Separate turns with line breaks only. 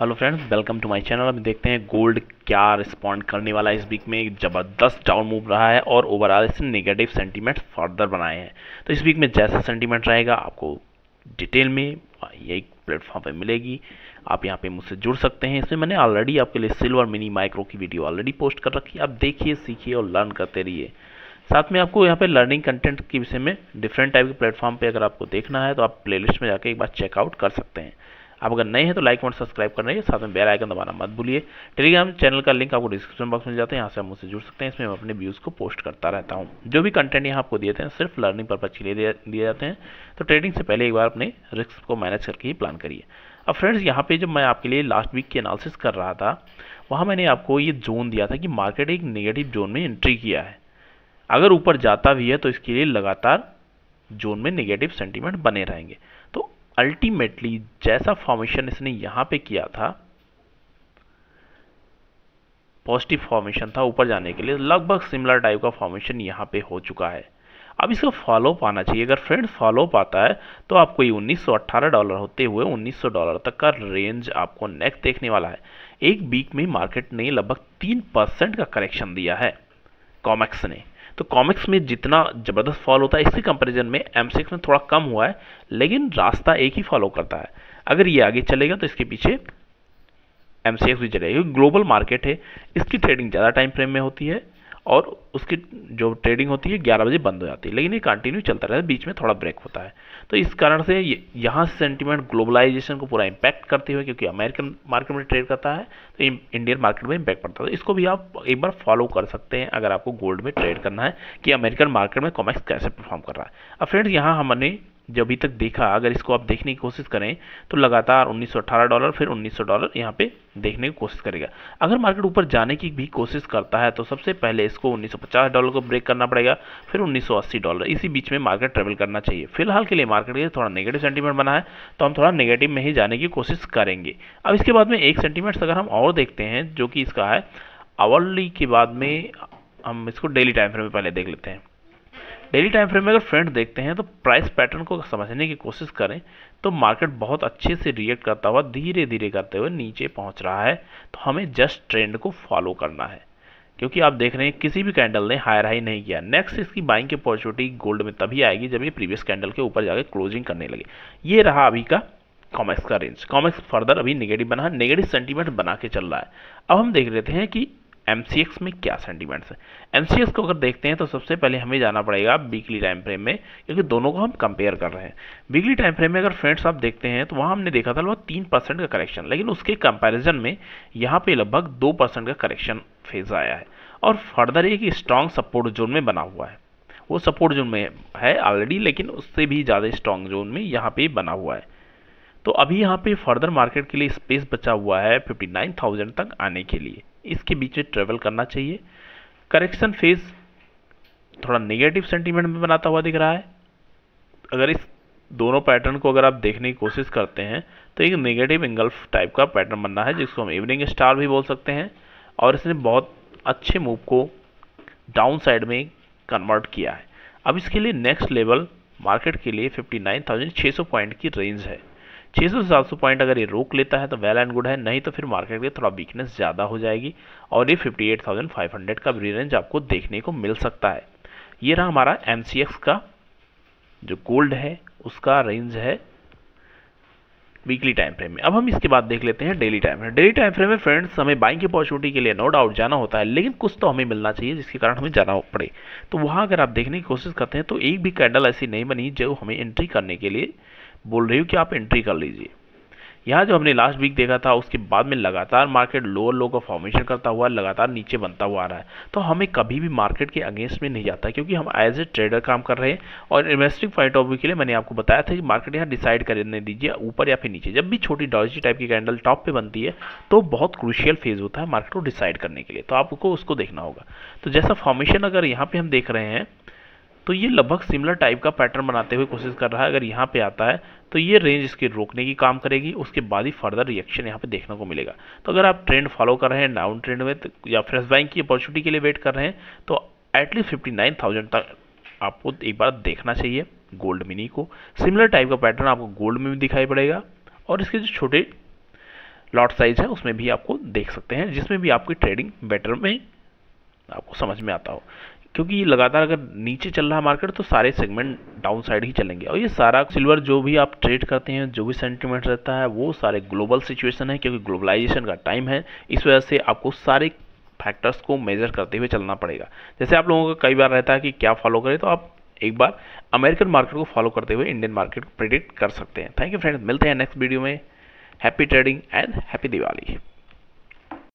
hello friends welcome to my channel अब देखते हैं गोल्ड क्या रिस्पॉन्ड करने वाला है इस वीक में एक ज़बरदस्त डाउन मूव रहा है और ओवरऑल इससे नेगेटिव सेंटीमेंट फर्दर बनाए हैं तो इस वीक में जैसा सेंटीमेंट रहेगा आपको डिटेल में यही प्लेटफॉर्म पे मिलेगी आप यहाँ पे मुझसे जुड़ सकते हैं इसमें मैंने ऑलरेडी आपके लिए सिल्वर मिनी माइक्रो की वीडियो ऑलरेडी पोस्ट कर रखी है आप देखिए सीखिए और लर्न करते रहिए साथ में आपको यहाँ पे लर्निंग कंटेंट के विषय में डिफरेंट टाइप के प्लेटफॉर्म पे अगर आपको देखना है तो आप प्लेलिस्ट में जाके एक बार चेकआउट कर सकते हैं आप अगर नए हैं तो लाइक और सब्सक्राइब करने के साथ में बेल आइकन दबाना मत भूलिए टेलीग्राम चैनल का लिंक आपको डिस्क्रिप्शन बॉक्स में जाते हैं यहाँ से आप मुझसे जुड़ सकते हैं इसमें मैं अपने व्यूज़ को पोस्ट करता रहता हूँ जो भी कंटेंट यहाँ आपको दिए जाते हैं सिर्फ लर्निंग पर्पज के लिए दिए जाते हैं तो ट्रेडिंग से पहले एक बार अपने रिस्क को मैनेज करके ही प्लान करिए अब फ्रेंड्स यहाँ पे जब मैं आपके लिए लास्ट वीक की एनालिसिस कर रहा था वहाँ मैंने आपको ये जोन दिया था कि मार्केट एक नेगेटिव जोन में एंट्री किया है अगर ऊपर जाता भी है तो इसके लिए लगातार जोन में नेगेटिव सेंटीमेंट बने रहेंगे अल्टीमेटली जैसा फॉर्मेशन इसने यहां पे किया था पॉजिटिव फॉर्मेशन था ऊपर जाने के लिए लगभग सिमिलर टाइप का फॉर्मेशन यहां पे हो चुका है अब इसका फॉलोअप आना चाहिए अगर फ्रेंड फॉलोअप आता है तो आपको ये 1918 डॉलर होते हुए 1900 डॉलर तक का रेंज आपको नेक्स्ट देखने वाला है एक वीक में मार्केट ने लगभग तीन परसेंट का करेक्शन दिया है कॉमेक्स ने तो कॉमिक्स में जितना ज़बरदस्त फॉल होता है इसी कंपैरिजन में एम सिक्स में थोड़ा कम हुआ है लेकिन रास्ता एक ही फॉलो करता है अगर ये आगे चलेगा तो इसके पीछे एम भी चलेगा क्योंकि ग्लोबल मार्केट है इसकी ट्रेडिंग ज़्यादा टाइम फ्रेम में होती है और उसकी जो ट्रेडिंग होती है ग्यारह बजे बंद हो जाती है लेकिन ये कंटिन्यू चलता रहता है बीच में थोड़ा ब्रेक होता है तो इस कारण से यहाँ सेंटिमेंट ग्लोबलाइजेशन को पूरा इम्पैक्ट करते हुए क्योंकि अमेरिकन मार्केट में ट्रेड करता है तो इंडियन मार्केट में इम्पैक्ट पड़ता है तो इसको भी आप एक बार फॉलो कर सकते हैं अगर आपको गोल्ड में ट्रेड करना है कि अमेरिकन मार्केट में कॉमेक्स कैसे परफॉर्म कर रहा है अब फ्रेंड्स यहाँ हमने जो अभी तक देखा अगर इसको आप देखने की कोशिश करें तो लगातार 1918 डॉलर फिर 1900 डॉलर यहाँ पे देखने की कोशिश करेगा अगर मार्केट ऊपर जाने की भी कोशिश करता है तो सबसे पहले इसको 1950 डॉलर को ब्रेक करना पड़ेगा फिर 1980 डॉलर इसी बीच में मार्केट ट्रेवल करना चाहिए फिलहाल के लिए मार्केट के थोड़ा नेगेटिव सेंटीमेंट बना है तो हम थोड़ा नेगेटिव में ही जाने की कोशिश करेंगे अब इसके बाद में एक सेंटीमेंट्स अगर हम और देखते हैं जो कि इसका है अवर्ली के बाद में हम इसको डेली टाइम फ्रेम में पहले देख लेते हैं डेली टाइम फ्रेम में अगर फ्रेंड देखते हैं तो प्राइस पैटर्न को समझने की कोशिश करें तो मार्केट बहुत अच्छे से रिएक्ट करता हुआ धीरे धीरे करते हुए नीचे पहुंच रहा है तो हमें जस्ट ट्रेंड को फॉलो करना है क्योंकि आप देख रहे हैं किसी भी कैंडल ने हायर हाई नहीं किया नेक्स्ट इसकी बाइंग की अपॉर्चुनिटी गोल्ड में तभी आएगी जब ये प्रीवियस कैंडल के ऊपर जाकर क्लोजिंग करने लगे ये रहा अभी का कॉमेक्स का रेंज कॉमेक्स फर्दर अभी नेगेटिव बना नेगेटिव सेंटीमेंट बना के चल रहा है अब हम देख लेते हैं कि एम में क्या सेंटीमेंट्स है एम को अगर देखते हैं तो सबसे पहले हमें जाना पड़ेगा वीकली टाइम फ्रेम में क्योंकि दोनों को हम कंपेयर कर रहे हैं वीकली टाइम फ्रेम में अगर फ्रेंड्स आप देखते हैं तो वहाँ हमने देखा था लगभग तीन परसेंट का करेक्शन लेकिन उसके कंपेरिजन में यहाँ पे लगभग दो परसेंट का करेक्शन फेज आया है और फर्दर एक स्ट्रांग सपोर्ट जोन में बना हुआ है वो सपोर्ट जोन में है ऑलरेडी लेकिन उससे भी ज़्यादा स्ट्रांग जोन में यहाँ पे बना हुआ है तो अभी यहाँ पे फर्दर मार्केट के लिए स्पेस बचा हुआ है 59,000 तक आने के लिए इसके बीच में ट्रेवल करना चाहिए करेक्शन फेज थोड़ा नेगेटिव सेंटीमेंट में बनाता हुआ दिख रहा है अगर इस दोनों पैटर्न को अगर आप देखने की कोशिश करते हैं तो एक नेगेटिव एंगल्फ टाइप का पैटर्न बनना है जिसको हम इवनिंग स्टार भी बोल सकते हैं और इसने बहुत अच्छे मूव को डाउन साइड में कन्वर्ट किया है अब इसके लिए नेक्स्ट लेवल मार्केट के लिए 59,600 पॉइंट की रेंज है छः सौ पॉइंट अगर ये रोक लेता है तो वेल एंड गुड है नहीं तो फिर मार्केट के थोड़ा वीकनेस ज़्यादा हो जाएगी और ये 58,500 का ब्री रेंज आपको देखने को मिल सकता है ये रहा हमारा एम का जो गोल्ड है उसका रेंज है वीकली टाइम फ्रेम में अब हम इसके बाद देख लेते हैं daily time frame daily time frame में फ्रेंड्स हमें बाइंग की अपॉर्चुनिटी के लिए नो डाउट जाना होता है लेकिन कुछ तो हमें मिलना चाहिए जिसके कारण हमें जाना पड़े तो वहाँ अगर आप देखने की कोशिश करते हैं तो एक भी कैंडल ऐसी नहीं बनी जो हमें एंट्री करने के लिए बोल रही हूँ कि आप एंट्री कर लीजिए यहाँ जो हमने लास्ट वीक देखा था उसके बाद में लगातार मार्केट लोअर लो का फॉर्मेशन करता हुआ लगातार नीचे बनता हुआ आ रहा है तो हमें कभी भी मार्केट के अगेंस्ट में नहीं जाता क्योंकि हम एज ए ट्रेडर काम कर रहे हैं और इन्वेस्टिंग पॉइंट ऑफ व्यू के लिए मैंने आपको बताया था कि मार्केट यहाँ डिसाइड करने दीजिए ऊपर या फिर नीचे जब भी छोटी डॉजी टाइप की कैंडल टॉप पर बनती है तो बहुत क्रूशियल फेज होता है मार्केट को डिसाइड करने के लिए तो आपको उसको देखना होगा तो जैसा फॉर्मेशन अगर यहाँ पर हम देख रहे हैं तो ये लगभग सिमिलर टाइप का पैटर्न बनाते हुए कोशिश कर रहा है अगर यहाँ पे आता है तो ये रेंज इसके रोकने की काम करेगी उसके बाद ही फर्दर रिएक्शन यहाँ पे देखने को मिलेगा तो अगर आप ट्रेंड फॉलो कर रहे हैं डाउन ट्रेंड में तो या फ्रेश बैंक की अपॉर्चुनिटी के लिए वेट कर रहे हैं तो एटलीस्ट फिफ्टी नाइन थाउजेंड तक आपको एक बार देखना चाहिए गोल्ड मिनी को सिमिलर टाइप का पैटर्न आपको गोल्ड में भी दिखाई पड़ेगा और इसके जो छोटे लॉट साइज है उसमें भी आपको देख सकते हैं जिसमें भी आपकी ट्रेडिंग बेटर में आपको समझ में आता हो क्योंकि ये लगातार अगर नीचे चल रहा है मार्केट तो सारे सेगमेंट डाउन साइड ही चलेंगे और ये सारा सिल्वर जो भी आप ट्रेड करते हैं जो भी सेंटीमेंट रहता है वो सारे ग्लोबल सिचुएशन है क्योंकि ग्लोबलाइजेशन का टाइम है इस वजह से आपको सारे फैक्टर्स को मेजर करते हुए चलना पड़ेगा जैसे आप लोगों का कई बार रहता है कि क्या फॉलो करें तो आप एक बार अमेरिकन मार्केट को फॉलो करते हुए इंडियन मार्केट को प्रिडिक्ट कर सकते हैं थैंक यू फ्रेंड्स मिलते हैं नेक्स्ट वीडियो में happy trading and happy Diwali